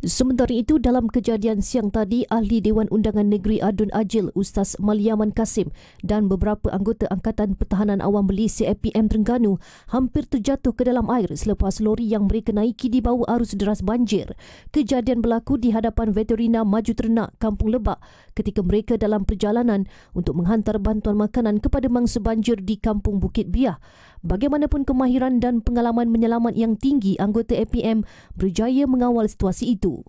Sementara itu, dalam kejadian siang tadi, Ahli Dewan Undangan Negeri Adun Ajil, Ustaz Malyaman Kasim dan beberapa anggota Angkatan Pertahanan Awam Beli APM Terengganu hampir terjatuh ke dalam air selepas lori yang mereka naiki dibawa arus deras banjir. Kejadian berlaku di hadapan veterina Maju Ternak, Kampung Lebak ketika mereka dalam perjalanan untuk menghantar bantuan makanan kepada mangsa banjir di Kampung Bukit Biah. Bagaimanapun kemahiran dan pengalaman menyelamat yang tinggi anggota APM berjaya mengawal situasi itu.